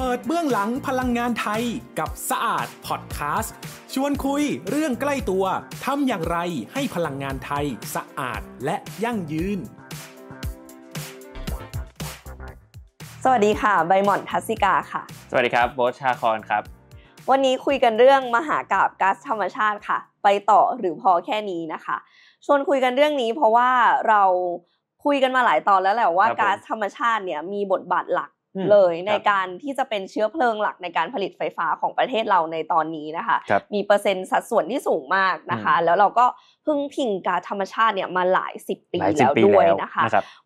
เปิดเบื้องหลังพลังงานไทยกับสะอาดพอดแคสต์ชวนคุยเรื่องใกล้ตัวทำอย่างไรให้พลังงานไทยสะอาดและยั่งยืน สวัสดีค่ะใบหม่อนทัศิกาค่ะ สวัสดีครับ โบชาคอนครับ วันนี้คุยกันเรื่องมหากาบก๊าซธรรมชาติค่ะ ไปต่อหรือพอแค่นี้นะคะชวนคุยกันเรื่องนี้เพราะว่าเราคุยกันมาหลายตอนแล้วแหละว่าก๊าซธรรมชาติเนี่ยมีบทบาทหลักเลยในการที่จะเป็นเชื้อเพลิงหลักในการผลิตไฟฟ้าของประเทศเราในตอนนี้นะคะ มีเปอร์เซ็นต์สัดส่วนที่สูงมากนะคะ แล้วเราก็พึ่งพิงการธรรมชาติเนี่ยมาหลายสิบปีแล้วด้วยนะคะ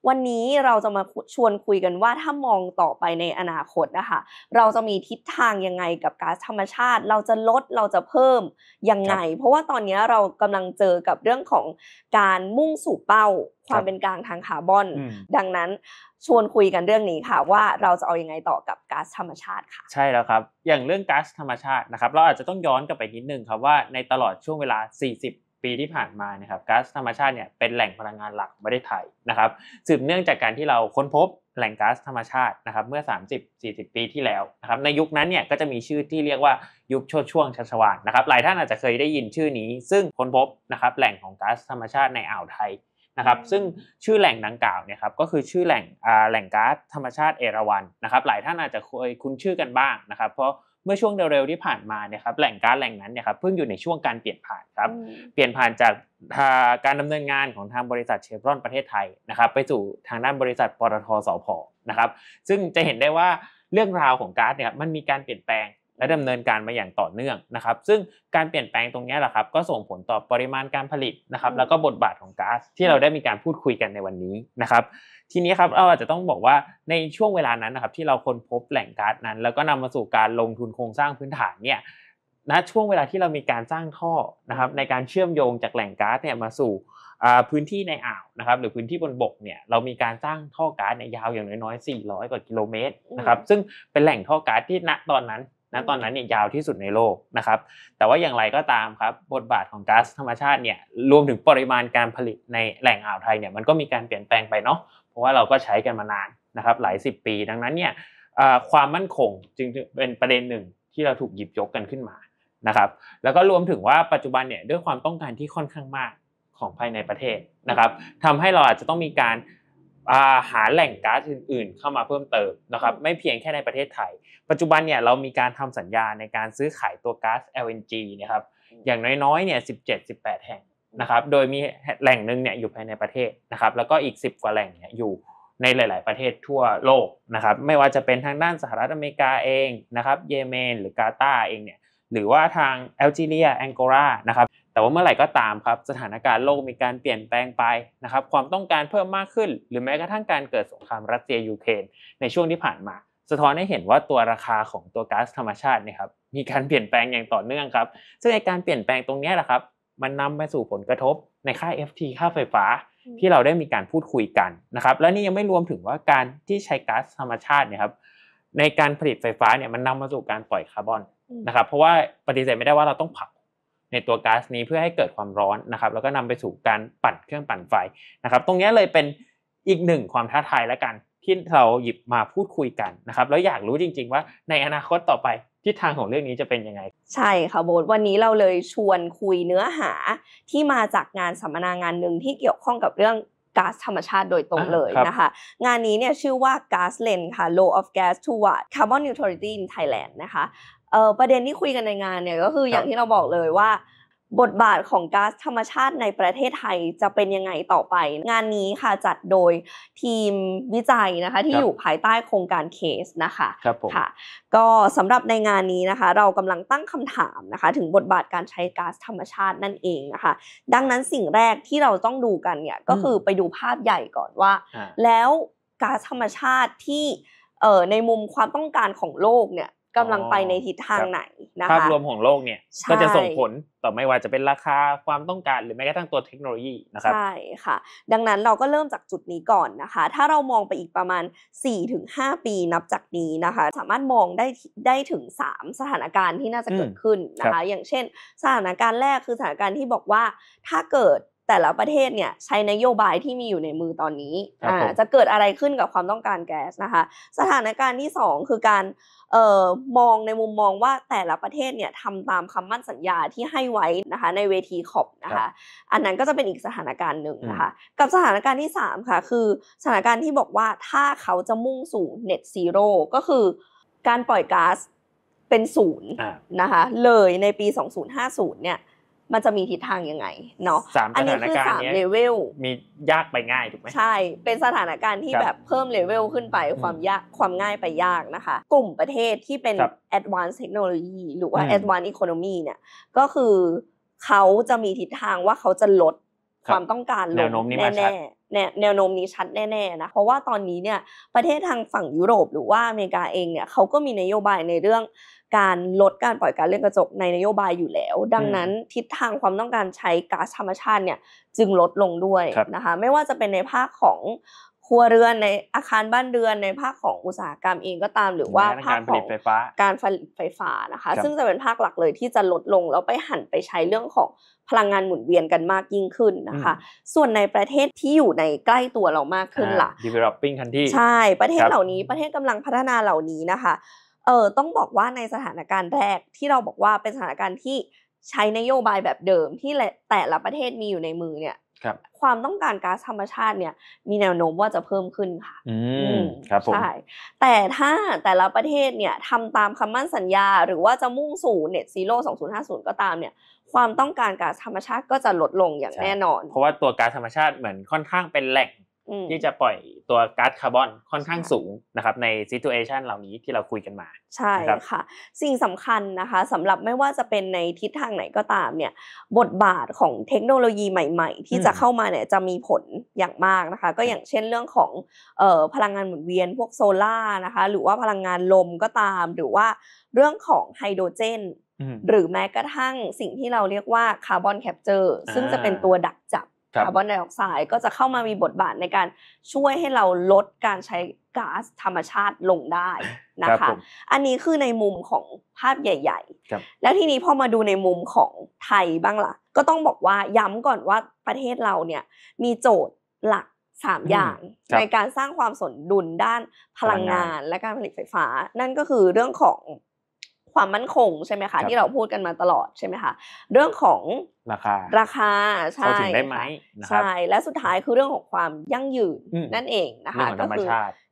วันนี้เราจะมาชวนคุยกันว่าถ้ามองต่อไปในอนาคตนะคะเราจะมีทิศทางยังไงกับก๊าซธรรมชาติเราจะลดเราจะเพิ่มยังไง เพราะว่าตอนนี้เรากำลังเจอกับเรื่องของการมุ่งสู่เป้าความเป็นกลางทางคาร์บอน ดังนั้น ชวนคุยกันเรื่องนี้ค่ะว่าเราจะเอายังไงต่อกับก๊าซธรรมชาติค่ะใช่แล้วครับ อย่างเรื่องก๊าซธรรมชาตินะครับเราอาจจะต้องย้อนกลับไปนิดนึงครับว่าในตลอดช่วงเวลา 40 ปีที่ผ่านมานะครับก๊าซธรรมชาติเนี่ยเป็นแหล่งพลังงานหลักไม่ประเทศไทยนะครับสืบเนื่องจากการที่เราค้นพบแหล่งก๊าซธรรมชาตินะครับเมื่อ 30-40 ปีที่แล้วนะครับในยุคนั้นเนี่ยก็จะมีชื่อที่เรียกว่ายุคชดช่วงชัชวานนะครับ หลายท่านอาจจะเคยได้ยินชื่อนี้ ซึ่งค้นพบนะครับแหล่งของก๊าซธรรมชาติในอ่าวไทยนะครับซึ่งชื่อแหล่งดังกล่าวเนี่ยครับก็คือชื่อแหล่งแหล่งก๊าซธรรมชาติเอราวันนะครับหลายท่านอาจจะเคยคุ้นชื่อกันบ้างนะครับเพราะเมื่อช่วงเร็วๆที่ผ่านมาเนี่ยครับแหล่งก๊าซแหล่งนั้นเนี่ยครับเพิ่งอยู่ในช่วงการเปลี่ยนผ่านครับเปลี่ยนผ่านจากการดำเนินงานของทางบริษัทเชฟรอนประเทศไทยนะครับไปสู่ทางด้านบริษัทปตทสพนะครับซึ่งจะเห็นได้ว่าเรื่องราวของก๊าซเนี่ยมันมีการเปลี่ยนแปลงและดำเนินการมาอย่างต่อเนื่องนะครับ ซึ่งการเปลี่ยนแปลงตรงนี้แหละครับ ก็ส่งผลต่อปริมาณการผลิตนะครับแล้วก็บทบาทของก๊าซที่เราได้มีการพูดคุยกันในวันนี้นะครับทีนี้ครับเราอาจจะต้องบอกว่าในช่วงเวลานั้นนะครับที่เราค้นพบแหล่งก๊าซนั้น แล้วก็นำมาสู่การลงทุนโครงสร้างพื้นฐานเนี่ยณช่วงเวลาที่เรามีการสร้างท่อนะครับในการเชื่อมโยงจากแหล่งก๊าซเนี่ยมาสู่พื้นที่ในอ่าวนะครับหรือพื้นที่บนบกเนี่ยเรามีการสร้างท่อก๊าซในยาวอย่างน้อยๆ400 กว่ากิโลเมตรนะครับซึ่งเป็นแหล่งท่อก๊าซที่ณตอนนั้นณตอนนั้นเนี่ยยาวที่สุดในโลกนะครับแต่ว่าอย่างไรก็ตามครับบทบาทของก๊าซธรรมชาติเนี่ยรวมถึงปริมาณการผลิตในแหล่งอ่าวไทยเนี่ยมันก็มีการเปลี่ยนแปลงไปเนาะเพราะว่าเราก็ใช้กันมานานนะครับหลาย 10 ปี ดังนั้นเนี่ยความมั่นคงจึงเป็นประเด็นหนึ่งที่เราถูกหยิบยกกันขึ้นมานะครับแล้วก็รวมถึงว่าปัจจุบันเนี่ยด้วยความต้องการที่ค่อนข้างมากของภายในประเทศนะครับทำให้เราอาจจะต้องมีการหาแหล่งก๊าซอื่นๆเข้ามาเพิ่มเติมนะครับไม่เพียงแค่ในประเทศไทยปัจจุบันเนี่ยเรามีการทำสัญญาในการซื้อขายตัวก๊าซ LNG นะครับอย่างน้อยๆเนี่ย17 18 แห่งนะครับโดยมีแหล่งหนึ่งเนี่ยอยู่ภายในประเทศนะครับแล้วก็อีก 10กว่าแหล่งเนี่ยอยู่ในหลาย ๆประเทศทั่วโลกนะครับไม่ว่าจะเป็นทางด้านสหรัฐอเมริกาเองนะครับเยเมนหรือกาตาเองเนี่ยหรือว่าทางแอลจีเรียแองโกลานะครับแต่ว่าเมื่อไหร่ก็ตามครับสถานการณ์โลกมีการเปลี่ยนแปลงไปนะครับความต้องการเพิ่มมากขึ้น หรือแม้กระทั่งการเกิดสงครามรัสเซียยูเครนในช่วงที่ผ่านมาสะท้อนให้เห็นว่าตัวราคาของตัวก๊าซธรรมชาตินี่ครับมีการเปลี่ยนแปลงอย่างต่อเนื่องครับ ซึ่งไอการเปลี่ยนแปลงตรงนี้แหละครับ มันนำไปสู่ผลกระทบ ในค่า FT ค่าไฟฟ้าที่เราได้มีการพูดคุยกันนะครับและนี่ยังไม่รวมถึงว่าการที่ใช้ก๊าซธรรมชาติเนี่ยครับในการผลิตไฟฟ้าเนี่ยมันนำมาสู่การปล่อยคาร์บอนนะครับเพราะว่าปฏิเสธไม่ได้ว่าเราต้องเผาในตัวก๊าซนี้เพื่อให้เกิดความร้อนนะครับแล้วก็นำไปสู่การปั่นเครื่องปั่นไฟนะครับ ตรงนี้เลยเป็นอีกหนึ่งความท้าทายและกันที่เราหยิบมาพูดคุยกันนะครับแล้วอยากรู้จริง ๆว่าในอนาคตต่อไปทิศทางของเรื่องนี้จะเป็นยังไง ใช่ค่ะโบทวันนี้เราเลยชวนคุยเนื้อหาที่มาจากงานสัมมนางานหนึ่งที่เกี่ยวข้องกับเรื่องก๊าซธรรมชาติโดยตรงเลยนะคะงานนี้เนี่ยชื่อว่า Gas l e n ค่ะ l o w of Gas Toward Carbon Neutrality in Thailand นะคะประเด็นที่คุยกันในงานเนี่ยก็คืออย่างที่เราบอกเลยว่าบทบาทของก๊าซธรรมชาติในประเทศไทยจะเป็นยังไงต่อไป งานนี้ค่ะจัดโดยทีมวิจัยนะคะที่อยู่ภายใต้โครงการเคสนะคะครับผมค่ะก็สำหรับในงานนี้นะคะ เรากำลังตั้งคำถามนะคะถึงบทบาทการใช้ก๊าซธรรมชาตินั่นเองนะคะดังนั้นสิ่งแรกที่เราต้องดูกันเนี่ยก็คือไปดูภาพใหญ่ก่อนว่า แล้วก๊าซธรรมชาติที่ในมุมความต้องการของโลกเนี่ยกำลังไปในทิศทางไหนนะคะภาพรวมของโลกเนี่ย ก็จะส่งผลต่อไม่ว่าจะเป็นราคาความต้องการ หรือแม้กระทั่งตัวเทคโนโลยีนะครับ ใช่ค่ะ ดังนั้นเราก็เริ่มจากจุดนี้ก่อนนะคะ ถ้าเรามองไปอีกประมาณ 4-5 ปีนับจากนี้นะคะ สามารถมองได้ได้ถึง 3 สถานการณ์ที่น่าจะเกิดขึ้นนะคะ อย่างเช่น สถานการณ์แรกคือสถานการณ์ที่บอกว่าถ้าเกิดแต่ละประเทศเนี่ยใช้นโยบายที่มีอยู่ในมือตอนนี้อ่าจะเกิดอะไรขึ้นกับความต้องการแก๊สนะคะสถานการณ์ที่ 2 คือการเอ่อมองในมุมมองว่าแต่ละประเทศเนี่ยทำตามคำมั่นสัญญาที่ให้ไว้นะคะในเวทีขอบนะคะอันนั้นก็จะเป็นอีกสถานการณ์หนึ่งนะคะกับสถานการณ์ที่ 3ค่ะคือสถานการณ์ที่บอกว่าถ้าเขาจะมุ่งสู่ net zero ก็คือการปล่อยก๊าซเป็นศูนย์นะคะเลยในปี 2050 เนี่ยมันจะมีทิศทางยังไงเนาะสามสถานการณ์สนี้เลเวลมียากไปง่ายถูกไหมใช่ เป็นสถานการณ์ที่แบบเพิ่มเลเวลขึ้นไปความยากความง่ายไปยากนะคะ กลุ่มประเทศที่เป็น advanced technology หรือว่า advanced economy เนี่ยก็คือเขาจะมีทิศทางว่าเขาจะลดความต้องการลงแน่แนวโน้มนี้ชัดแน่ๆนะ เพราะว่าตอนนี้เนี่ยประเทศทางฝั่งยุโรปหรือว่าอเมริกาเองเนี่ยเขาก็มีนโยบายในเรื่องการลดการปล่อยการเรื่อนกระจกในนโยบายอยู่แล้ว ดังนั้นทิศทางความต้องการใช้ก๊าซธรรมชาติเนี่ยจึงลดลงด้วยนะคะไม่ว่าจะเป็นในภาคของครัวเรือนในอาคารบ้านเรือนในภาคของอุตสาหกรรมเองก็ตามหรือว่าภาคของการผลิตไฟฟ้านะคะ ซึ่งจะเป็นภาคหลักเลยที่จะลดลงแล้วไปหันไปใช้เรื่องของพลังงานหมุนเวียนกันมากยิ่งขึ้นนะคะ ส่วนในประเทศที่อยู่ในใกล้ตัวเรามากขึ้นล่ะ developing c ันที r ใช่ประเทศเหล่านี้ประเทศกำลังพัฒนาเหล่านี้นะคะเออต้องบอกว่าในสถานการณ์แรกที่เราบอกว่าเป็นสถานการณ์ที่ใช้นโยบายแบบเดิมที่แต่ละประเทศมีอยู่ในมือเนี่ยครับความต้องการก๊าซธรรมชาติเนี่ยมีแนวโน้มว่าจะเพิ่มขึ้นค่ะอืมครับผมใช่แต่ถ้าแต่ละประเทศเนี่ยทำตามคำมั่นสัญญา หรือว่าจะมุ่งสู่เน็ตซีโร่2050ก็ตามเนี่ยความต้องการก๊าซธรรมชาติก็จะลดลงอย่างแน่นอน เพราะว่าตัวก๊าซธรรมชาติเหมือนค่อนข้างเป็นแหล่งที่จะปล่อยตัวก๊าซคาร์บอนค่อนข้างสูงนะครับในซิทูเอชันเหล่านี้ที่เราคุยกันมาใช่ค่ะสิ่งสำคัญนะคะสำหรับไม่ว่าจะเป็นในทิศทางไหนก็ตามเนี่ยบทบาทของเทคโนโลยีใหม่ๆ ที่จะเข้ามาเนี่ยจะมีผลอย่างมากนะคะ ก็อย่างเช่น เรื่องของพลังงานหมุนเวียน พวกโซลา่านะคะหรือว่าพลังงานลมก็ตาม หรือว่าเรื่องของไฮโดรเจนหรือแม้กระทั่งสิ่งที่เราเรียกว่าคาร์บอนแคปเจอร์ซึ่งจะเป็นตัวดักจับคาร์บอนไดออกไซด์ก็จะเข้ามามีบทบาทในการช่วยให้เราลดการใช้ก๊าซธรรมชาติลงได้นะคะอันนี้คือในมุมของภาพใหญ่ๆ แล้วทีนี้พอมาดูในมุมของไทยบ้างล่ะก็ต้องบอกว่าย้ำก่อนว่าประเทศเราเนี่ยมีโจทย์หลักสามอย่าง ในการสร้างความสนดุลด้านพลังงานและการผลิตไฟฟ้า นั่นก็คือเรื่องของความมั่นคงใช่ไหมคะที่เราพูดกันมาตลอดใช่ไหมคะเรื่องของ ราคาราคาใช่ไหมใช่และสุดท้ายคือเรื่องของความยั่งยืนนั่นเองนะคะก็คือ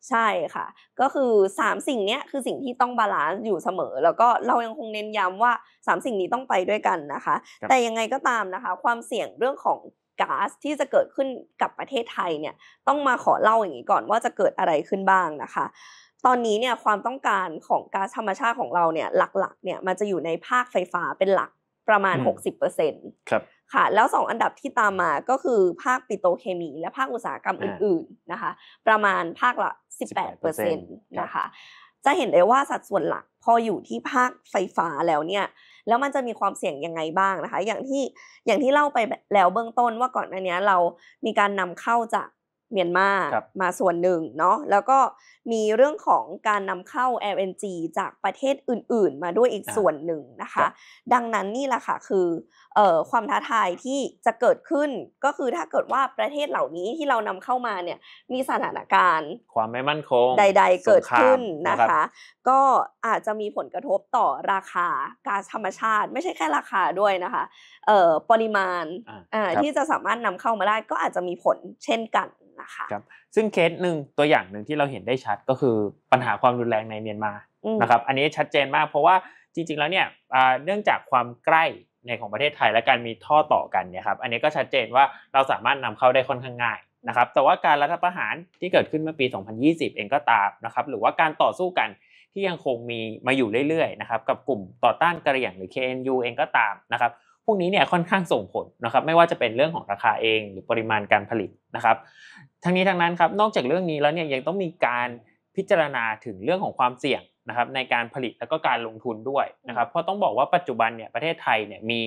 ใช่ค่ะ ก็คือ3สิ่งนี้คือสิ่งที่ต้องบาลานซ์อยู่เสมอแล้วก็เรายังคงเน้นย้ำว่า 3 สิ่งนี้ต้องไปด้วยกันนะคะ แต่ยังไงก็ตามนะคะ ความเสี่ยงเรื่องของก๊าซที่จะเกิดขึ้นกับประเทศไทยเนี่ยต้องมาขอเล่าอย่างนี้ก่อนว่าจะเกิดอะไรขึ้นบ้างนะคะตอนนี้เนี่ยความต้องการของก๊าซธรรมชาติของเราเนี่ยหลักๆเนี่ยมันจะอยู่ในภาคไฟฟ้าเป็นหลักประมาณ 60%ครับค่ะแล้ว 2 อันดับที่ตามมาก็คือภาคปิโตเคมี และภาคอุตสาหกรรมอื่นๆนะคะประมาณภาคละ18%นะคะจะเห็นได้ว่าสัดส่วนหลักพออยู่ที่ภาคไฟฟ้าแล้วเนี่ยแล้วมันจะมีความเสี่ยงยังไงบ้างนะคะ อย่างที่อย่างที่เล่าไปแล้วเบื้องต้นว่าก่อนอันนี้เรามีการนำเข้าจากเมียนมามาส่วนหนึ่งเนาะแล้วก็มีเรื่องของการนำเข้า LNG จากประเทศอื่น ๆ มาด้วยอีกส่วนหนึ่งนะคะ ดังนั้นนี่แหละค่ะคือออความท้าทายที่จะเกิดขึ้น ก็คือถ้าเกิดว่าประเทศเหล่านี้ที่เรานำเข้ามาเนี่ยมีสถานการณ์ความไม่มั่นคงใด ๆ เกิดขึ้นนะคะ ก็อาจจะมีผลกระทบต่อราคาก๊าซธรรมชาติ ไม่ใช่แค่ราคาด้วยนะคะปริมาณที่จะสามารถนำเข้ามาได้ก็อาจจะมีผลเช่นกันนะคะครับซึ่งเคสหนึ่งตัวอย่างหนึ่งที่เราเห็นได้ชัดก็คือปัญหาความรุนแรงในเมียนมานะครับอันนี้ชัดเจนมากเพราะว่าจริงๆแล้วเนี่ยเนื่องจากความใกล้ในของประเทศไทยและการมีท่อต่อกันเนี่ยครับอันนี้ก็ชัดเจนว่าเราสามารถนำเข้าได้ค่อนข้างง่ายนะครับแต่ว่าการรัฐประหารที่เกิดขึ้นเมื่อปี 2020 เองก็ตามนะครับหรือว่าการต่อสู้กันที่ยังคงมีมาอยู่เรื่อยๆนะครับกับกลุ่มต่อต้านกระหรี่ยงหรือ KNU เองก็ตามนะครับพวกนี้เนี่ยค่อนข้างส่งผลนะครับไม่ว่าจะเป็นเรื่องของราคาเองหรือปริมาณการผลิตนะครับทั้งนี้ทั้งนั้นครับนอกจากเรื่องนี้แล้วเนี่ยยังต้องมีการพิจารณาถึงเรื่องของความเสี่ยงนะครับในการผลิตแล้วก็การลงทุนด้วยนะครับเพราะต้องบอกว่าปัจจุบันเนี่ยประเทศไทยเนี่ยมี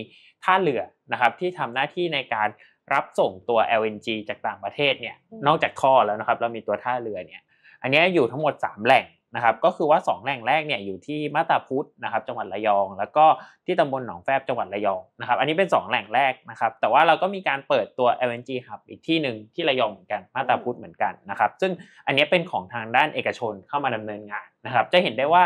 ท่าเรือนะครับที่ทำหน้าที่ในการรับส่งตัว LNG จากต่างประเทศเนี่ยนอกจากข้อแล้วนะครับเรามีตัวท่าเรือเนี่ยอันนี้อยู่ทั้งหมด 3 แหล่งนะครับก็คือว่า 2 แหล่งแรกเนี่ยอยู่ที่มาตาพุทธนะครับจังหวัดระยอง แล้วก็ที่ตำบลหนองแฟบจังหวัดระยองนะครับ อันนี้เป็น 2 แหล่งแรกนะครับแต่ว่าเราก็มีการเปิดตัว LNG Hub อีกที่หนึ่งที่ระยองเหมือนกันมาตาพุทธเหมือนกันนะครับซึ่งอันนี้เป็นของทางด้านเอกชนเข้ามาดำเนินงานนะครับจะเห็นได้ว่า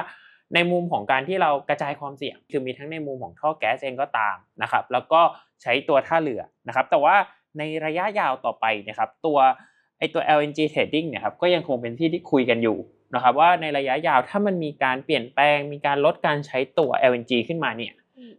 ในมุมของการที่เรากระจายความเสี่ยง คือมีทั้งในมุมของท่อแก๊สเองก็ตามนะครับแล้วก็ใช้ตัวท่าเรือนะครับแต่ว่าในระยะยาวต่อไปนะครับตัวไอตัว LNG trading เนี่ยครับก็ยังคงเป็นที่ที่คุยกันอยู่นะครับว่าในระยะยาวถ้ามันมีการเปลี่ยนแปลงมีการลดการใช้ตัว LNG ขึ้นมาเนี่ย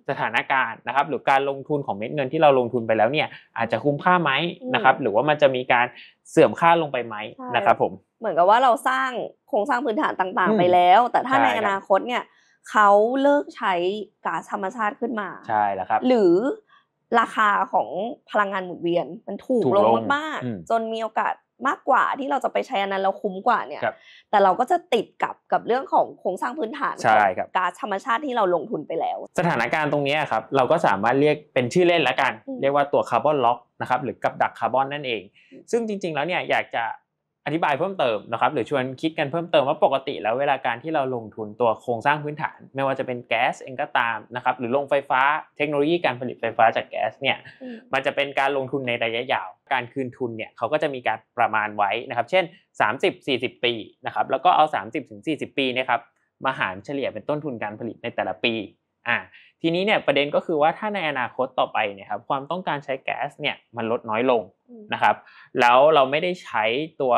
สถานการณ์นะครับหรือการลงทุนของเม็ดเงินที่เราลงทุนไปแล้วเนี่ยอาจจะคุ้มค่าไหมนะครับหรือว่ามันจะมีการเสื่อมค่าลงไปไหมนะครับผมเหมือนกับว่าเราสร้างโครงสร้างพื้นฐานต่างๆไปแล้ว แต่ถ้าในอนาคตเนี่ยเขาเลิกใช้ก๊าซธรรมชาติขึ้นมาใช่แล้วครับหรือราคาของพลังงานหมุนเวียนมันถูกลงมากๆจนมีโอกาสมากกว่าที่เราจะไปใช้อันนั้นเราคุ้มกว่าเนี่ย แต่เราก็จะติดกับกับเรื่องของโครงสร้างพื้นฐานของก๊าซธรรมชาติที่เราลงทุนไปแล้ว สถานการณ์ตรงนี้ครับเราก็สามารถเรียกเป็นชื่อเล่นละกัน เรียกว่าตัวคาร์บอนล็อกนะครับหรือกับดักคาร์บอนนั่นเอง ซึ่งจริงๆแล้วเนี่ยอยากจะอธิบายเพิ่มเติมนะครับหรือชวนคิดกันเพิ่มเติมว่าปกติ แล้วเวลาการที่เราลงทุนตัวโครงสร้างพื้นฐาน ไม่ว่าจะเป็นแก๊สเองก็ตามนะครับหรือลงไฟฟ้าเทคโนโลยีการผลิตไฟฟ้าจากแก๊สเนี่ยมันจะเป็นการลงทุนในระยะยาวการคืนทุนเนี่ยเขาก็จะมีการประมาณไว้นะครับเช่น 30-40 ปีนะครับแล้วก็เอา 30-40 ปีนะครับมาหารเฉลี่ยเป็นต้นทุนการผลิตในแต่ละปีอ่าทีนี้เนี่ยประเด็นก็คือว่าถ้าในอนาคตต่อไปเนี่ยครับความต้องการใช้แก๊สเนี่ยมันลดน้อยลงนะครับแล้วเราไม่ได้ใช้ตัว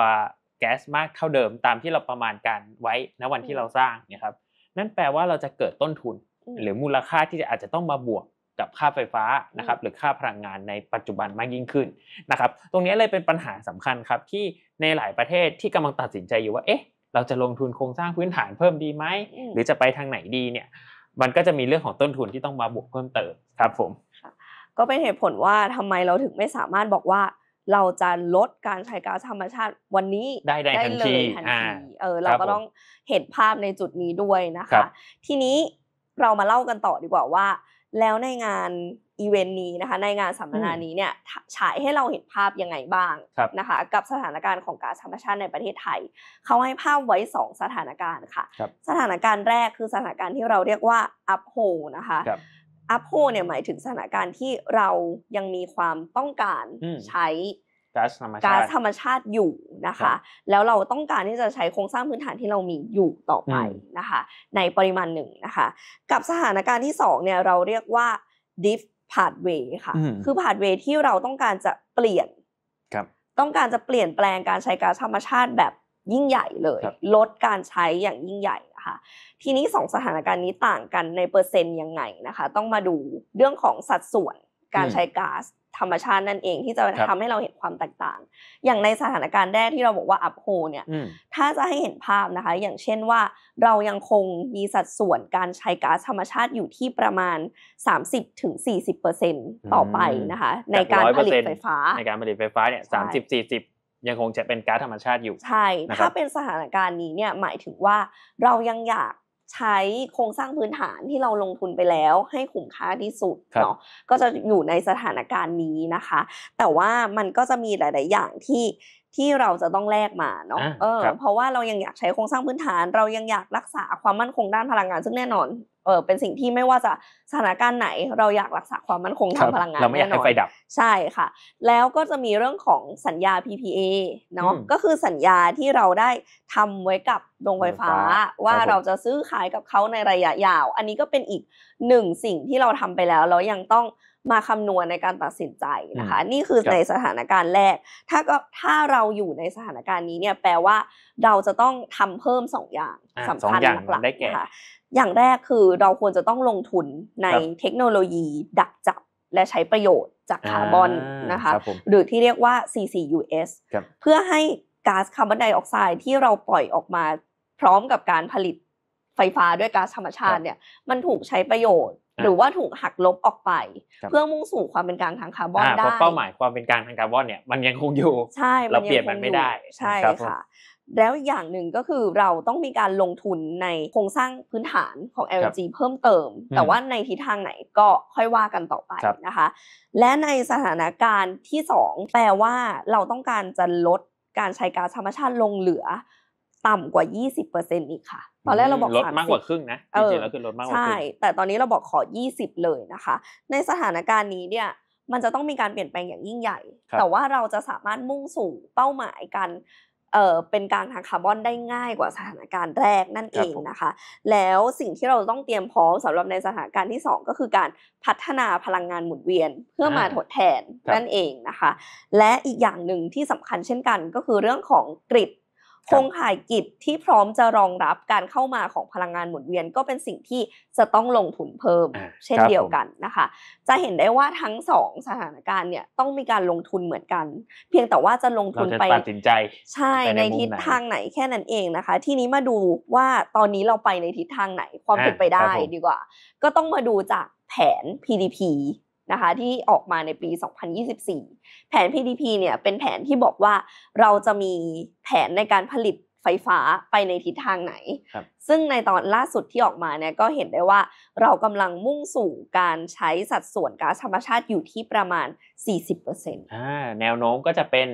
แก๊สมากเท่าเดิมตามที่เราประมาณการไว้ณวันที่เราสร้างเนี่ยครับนั่นแปลว่าเราจะเกิดต้นทุน หรือมูลค่าที่อาจจะต้องมาบวกกับค่าไฟฟ้านะครับหรือค่าพลังงานในปัจจุบันมากยิ่งขึ้นนะครับตรงนี้เลยเป็นปัญหาสำคัญครับที่ในหลายประเทศที่กำลังตัดสินใจอยู่ว่าเอ๊ะเราจะลงทุนโครงสร้างพื้นฐานเพิ่มดีไหมหรือจะไปทางไหนดีเนี่ยมันก็จะมีเรื่องของต้นทุนที่ต้องมาบวกเพิ่มเติมครับผมก็เป็นเหตุผลว่าทำไมเราถึงไม่สามารถบอกว่า เราจะลดการใช้ก๊าซธรรมชาติวันนี้ได้ได้เลยทันทีเออเราก็ต้องเห็นภาพในจุดนี้ด้วยนะคะ ทีนี้เรามาเล่ากันต่อดีกว่าว่า แล้วในงานอีเวนต์นี้นะคะในงานสัมมนานี้เนี่ยฉายให้เราเห็นภาพยังไงบ้างนะคะกับสถานการณ์ของก๊าซธรรมชาติในประเทศไทยเขาให้ภาพไว้ 2 สถานการณ์ค่ะสถานการณ์แรกคือสถานการณ์ที่เราเรียกว่าอัพโฮนะคะอัพโฮเนี่ยหมายถึงสถานการณ์ที่เรายังมีความต้องการใช้ก๊าซธรรมชาติธรรมชาติอยู่นะคะแล้วเราต้องการที่จะใช้โครงสร้างพื้นฐานที่เรามีอยู่ต่อไปนะคะในปริมาณหนึ่งนะคะกับสถานการณ์ที่2เนี่ยเราเรียกว่า deep พาดเวย์ค่ะคือพาดเวย์ที่เราต้องการจะเปลี่ยนต้องการจะเปลี่ยนแปลงการใช้ก๊าซธรรมชาติแบบยิ่งใหญ่เลยลดการใช้อย่างยิ่งใหญ่ค่ะทีนี้สองสถานการณ์นี้ต่างกันในเปอร์เซ็นต์ยังไงนะคะ ต้องมาดูเรื่องของสัดส่วนการใช้ก๊าซธรรมชาตินั่นเองที่จะทำให้เราเห็นความแตกต่างอย่างในสถานการณ์แรกที่เราบอกว่าอัพโฮเนี่ยถ้าจะให้เห็นภาพนะคะ อย่างเช่นว่าเรายังคงมีสัดส่วนการใช้ก๊าซธรรมชาติอยู่ที่ประมาณ 30-40%ถึงต่อไปนะคะในการผลิตไฟฟ้าในการผลิตไฟฟ้าเนี่ยสามสิบสี่สิบยังคงจะเป็นก๊าซธรรมชาติอยู่ใช่ถ้าเป็นสถานการณ์นี้เนี่ยหมายถึงว่าเรายังอยากใช้โครงสร้างพื้นฐานที่เราลงทุนไปแล้วให้คุ้มค่าที่สุดเนาะก็จะอยู่ในสถานการณ์นี้นะคะ แต่ว่ามันก็จะมีหลาย ๆ อย่างที่ที่เราจะต้องแลกมาเนาะเออเพราะว่าเรายังอยากใช้โครงสร้างพื้นฐาน เรายังอยากรักษาความมั่นคงด้านพลังงานซึ่งแน่นอนเออเป็นสิ่งที่ไม่ว่าจะสถานการณ์ไหน เราอยากรักษาความมั่นคงทางพลังงานเราไม่อยากให้ไฟดับใช่ค่ะ แล้วก็จะมีเรื่องของสัญญา PPA เนาะก็คือสัญญาที่เราได้ทำไว้กับโรงไฟฟ้า ว่าเราจะซื้อขายกับเขาในระยะยาว อันนี้ก็เป็นอีกหนึ่งสิ่งที่เราทำไปแล้วแล้วยังต้องมาคำนวณในการตัดสินใจนะคะ นี่คือในสถานการณ์แรก ถ้าก็ถ้าเราอยู่ในสถานการณ์นี้เนี่ยแปลว่าเราจะต้องทำเพิ่ม2อย่างสำคัญหลักๆค่ะอย่างแรกคือเราควรจะต้องลงทุนในเทคโนโลยีดักจับและใช้ประโยชน์จากคาร์บอนนะคะหรือที่เรียกว่า CCUS เพื่อให้ก๊าซคาร์บอนไดออกไซด์ที่เราปล่อยออกมาพร้อมกับการผลิตไฟฟ้าด้วยก๊าซธรรมชาติเนี่ยมันถูกใช้ประโยชน์ หรือว่าถูกหักลบออกไป เพื่อมุ่งสู่ความเป็นกลางทางคาร์บอนได้เพราะเป้าหมายความเป็นกลางทางคาร์บอนเนี่ยมันยังคงอยู่ใช่เราเปลี่ยนมันไม่ได้ใช่ค่ะแล้วอย่างหนึ่งก็คือเราต้องมีการลงทุนในโครงสร้างพื้นฐานของ l g เพิ่มเติม แต่ว่าในทิศทางไหนก็ค่อยว่ากันต่อไปนะคะ และในสถานการณ์ที่ 2 แปลว่าเราต้องการจะลดการใช้ก๊าซธรรมชาติลงเหลือ ต่ำกว่า 20%อีกค่ะตอนแรกเราบอกลดมากกว่าครึ่งนะจริงๆแล้วคือลดมากกว่าครึ่ง ใช่แต่ตอนนี้เราบอกขอ 20 เลยนะคะ ในสถานการณ์นี้เนี่ยมันจะต้องมีการเปลี่ยนแปลงอย่างยิ่งใหญ่ แต่ว่าเราจะสามารถมุ่งสู่เป้าหมายกันเป็นการทางคาร์บอนได้ง่ายกว่าสถานการณ์แรกนั่นเองนะคะ แล้วสิ่งที่เราต้องเตรียมพร้อมสำหรับในสถานการณ์ที่ 2 ก็คือการพัฒนาพลังงานหมุนเวียนเพื่อมาทดแทนนั่นเองนะคะ และอีกอย่างหนึ่งที่สำคัญเช่นกันก็คือเรื่องของกริดโครงข่ายกิจที่พร้อมจะรองรับการเข้ามาของพลังงานหมุนเวียนก็เป็นสิ่งที่จะต้องลงทุนเพิ่ม เช่นเดียวกันนะคะ จะเห็นได้ว่าทั้งสองสถานการณ์เนี่ยต้องมีการลงทุนเหมือนกัน เพียงแต่ว่าจะลงทุนไปตัดสินใจใช่ในทิศทางไหนแค่นั้นเองนะคะ ที่นี้มาดูว่าตอนนี้เราไปในทิศทางไหนความเป็นไปได้ดีกว่า ก็ต้องมาดูจากแผน PDP นะคะที่ออกมาในปี 2024 แผน PDP เนี่ยเป็นแผนที่บอกว่าเราจะมีแผนในการผลิตไฟฟ้าไปในทิศทางไหน ซึ่งในตอนล่าสุดที่ออกมาเนี่ยก็เห็นได้ว่า เรากำลังมุ่งสู่การใช้สัดส่วนก๊าซธรรมชาติอยู่ที่ประมาณ 40%อ่แนวโน้มก็จะเป็น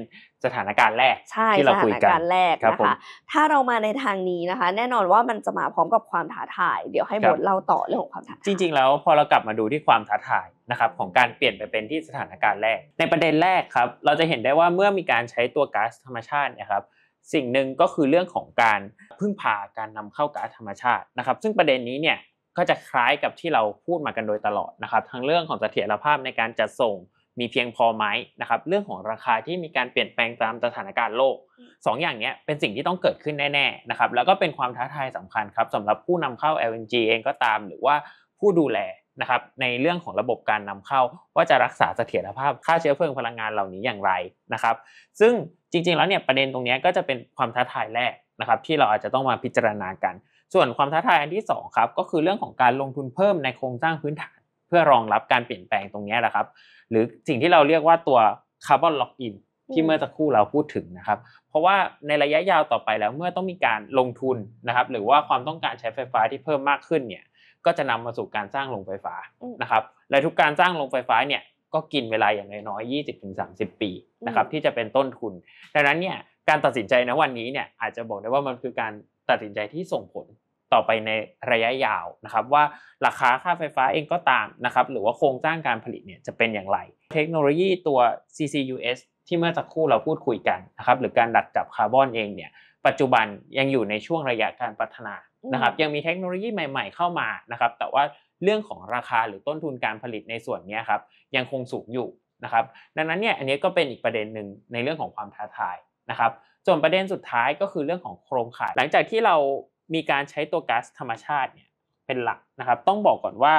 สถานการณ์แรกใช่ที่เราคุยกันสถานการณ์แรกนะคะถ้าเรามาในทางนี้นะคะ แน่นอนว่ามันจะมาพร้อมกับความท้าทาย เดี๋ยวให้บทเล่าต่อเรื่องของความท้าทาย จริง ๆแล้วพอเรากลับมาดูที่ความท้าทายนะครับ ของการเปลี่ยนไปเป็นที่สถานการณ์แรก ในประเด็นแรกครับ เราจะเห็นได้ว่าเมื่อมีการใช้ตัวก๊าซธรรมชาตินะครับสิ่งหนึ่งก็คือเรื่องของการพึ่งพาการนำเข้าก๊าซธรรมชาตินะครับซึ่งประเด็นนี้เนี่ยก็จะคล้ายกับที่เราพูดมากันโดยตลอดนะครับ ทั้งเรื่องของเสถียรภาพในการจัดส่งมีเพียงพอไหมนะครับเรื่องของราคาที่มีการเปลี่ยนแปลงตามสถานการณ์โลก 2ออย่างนี้เป็นสิ่งที่ต้องเกิดขึ้นแน่ๆนะครับแล้วก็เป็นความท้าทายสำคัญครับสำหรับผู้นำเข้า LNG เองก็ตามหรือว่าผู้ดูแลนะครับในเรื่องของระบบการนำเข้าว่าจะรักษาเสถียรภาพค่าเชื้อเพลิงพลังงานเหล่านี้อย่างไรนะครับซึ่งจริงๆแล้วเนี่ยประเด็นตรงนี้ก็จะเป็นความท้าทายแรกนะครับที่เราอาจจะต้องมาพิจารณากัน ส่วนความท้าทายอันที่2ครับก็คือเรื่องของการลงทุนเพิ่มในโครงสร้างพื้นฐาน เพื่อรองรับการเปลี่ยนแปลงตรงนี้แหละครับ หรือสิ่งที่เราเรียกว่าตัวคาร์บอนล็อกอินที่เมื่อสักครู่เราพูดถึงนะครับเพราะว่าในระยะยาวต่อไปแล้ว เมื่อต้องมีการลงทุนนะครับหรือว่าความต้องการใช้ไฟฟ้าที่เพิ่มมากขึ้นเนี่ยก็จะนำมาสู่การสร้างโรงไฟฟ้านะครับ และทุกการสร้างโรงไฟฟ้าเนี่ยก็กินเวลาอย่างน้อยๆ20-30 ปีนะครับที่จะเป็นต้นทุน ดังนั้นเนี่ยการตัดสินใจนะวันนี้เนี่ยอาจจะบอกได้ว่ามันคือการตัดสินใจที่ส่งผลต่อไปในระยะยาวนะครับว่าราคาค่าไฟฟ้าเองก็ตามนะครับหรือว่าโครงสร้างการผลิตเนี่ยจะเป็นอย่างไร เทคโนโลยีตัว CCUS ที่เมื่อสักครู่เราพูดคุยกันนะครับหรือการดักจับคาร์บอนเองเนี่ยปัจจุบันยังอยู่ในช่วงระยะการพัฒนานะครับยังมีเทคโนโลยีใหม่ๆ เข้ามานะครับแต่ว่าเรื่องของราคาหรือต้นทุนการผลิตในส่วนนี้ครับยังคงสูงอยู่นะครับดังนั้นเนี่ยอันนี้ก็เป็นอีกประเด็นหนึ่งในเรื่องของความท้าทายนะครับส่วนประเด็นสุดท้ายก็คือเรื่องของโครงข่ายหลังจากที่เรามีการใช้ตัวก๊าซธรรมชาติเนี่ยเป็นหลักนะครับต้องบอกก่อนว่า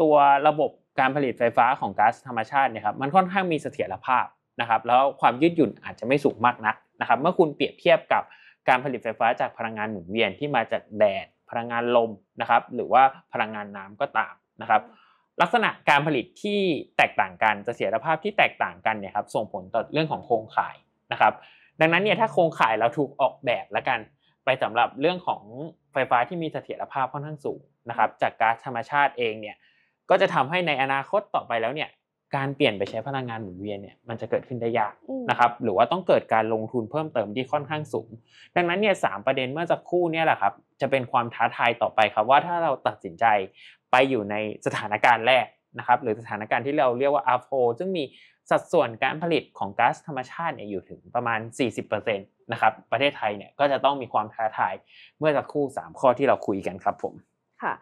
ตัวระบบการผลิตไฟฟ้าของก๊าซธรรมชาติเนี่ยครับมันค่อนข้างมีเสถียรภาพนะครับแล้วความยืดหยุ่นอาจจะไม่สูงมากนักนะครับเมื่อคุณเปรียบเทียบกับการผลิตไฟฟ้าจากพลังงานหมุนเวียน ที่มาจากแดดพลังงานลมนะครับหรือว่าพลังงานน้ำก็ตามนะครับ ลักษณะการผลิตที่แตกต่างกันจะเสถียรภาพที่แตกต่างกันเนี่ยครับส่งผลต่อเรื่องของโครงข่ายนะครับ ดังนั้นเนี่ยถ้าโครงข่ายเราถูกออกแบบแล้วกันไปสำหรับเรื่องของไฟฟ้าที่มีเสถียรภาพค่อนข้างสูงนะครับจากก๊าซธรรมชาติเองเนี่ยก็จะทำให้ในอนาคตต่อไปแล้วเนี่ยการเปลี่ยนไปใช้พลังงานหมุนเวียนเนี่ยมันจะเกิดขึ้นได้ยากนะครับหรือว่าต้องเกิดการลงทุนเพิ่มเติมที่ค่อนข้างสูง ดังนั้นเนี่ยสประเด็นเมื่อสักครู่เนี่ยแหละครับจะเป็นความท้าทายต่อไปครับ ว่าถ้าเราตัดสินใจไปอยู่ในสถานการณ์แรกนะครับหรือสถานการณ์ที่เราเรียกว่า RFO ซึ่งมีสัดส่วนการผลิตของก๊าซธรรมชาติเนี่ยอยู่ถึงประมาณ 40%นะครับประเทศไทยเนี่ยก็จะต้องมีความท้าทายเมื่อสักครู่ 3 ข้อที่เราคุยกันครับผมค่ะ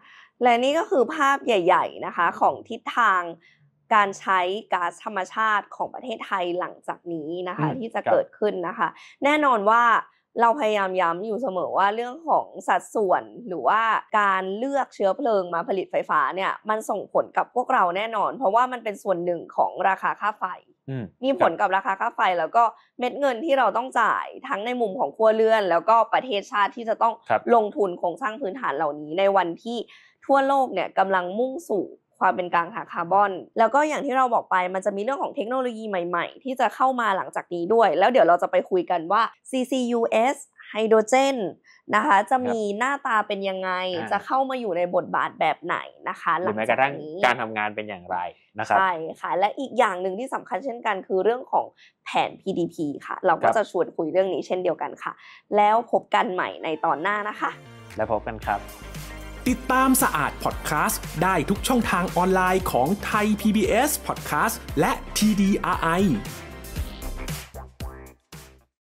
และนี่ก็คือภาพใหญ่ๆนะคะของทิศทางการใช้ก๊าซธรรมชาติของประเทศไทยหลังจากนี้นะคะที่จะเกิดขึ้นนะคะ แน่นอนว่าเราพยายามย้ำอยู่เสมอว่าเรื่องของสัดส่วนหรือว่าการเลือกเชื้อเพลิงมาผลิตไฟฟ้าเนี่ยมันส่งผลกับพวกเราแน่นอน เพราะว่ามันเป็นส่วนหนึ่งของราคาค่าไฟ มีผลกับราคาค่าไฟแล้วก็เม็ดเงินที่เราต้องจ่ายทั้งในมุมของครัวเรือน แล้วก็ประเทศชาติที่จะต้องลงทุนโครงสร้างพื้นฐานเหล่านี้ ในวันที่ทั่วโลกเนี่ยกำลังมุ่งสู่ความเป็นกลางทาคาร์บอน แล้วก็อย่างที่เราบอกไปมันจะมีเรื่องของเทคโนโลยีใหม่ๆ ที่จะเข้ามาหลังจากนี้ด้วย แล้วเดี๋ยวเราจะไปคุยกันว่า CCUS ไฮโดรเจนนะคะจะมีหน้าตาเป็นยังไง จะเข้ามาอยู่ในบทบาทแบบไหนนะคะหลังจากนี้การทำงานเป็นอย่างไรนะครับใช่ค่ะและอีกอย่างหนึ่งที่สำคัญเช่นกันคือเรื่องของแผน PDP ค่ะ เราก็จะชวนคุยเรื่องนี้เช่นเดียวกันค่ะ แล้วพบกันใหม่ในตอนหน้านะคะ แล้วพบกันครับติดตามสะอาดพอดแคสต์ได้ทุกช่องทางออนไลน์ของไทย PBS Podcast และ TDRI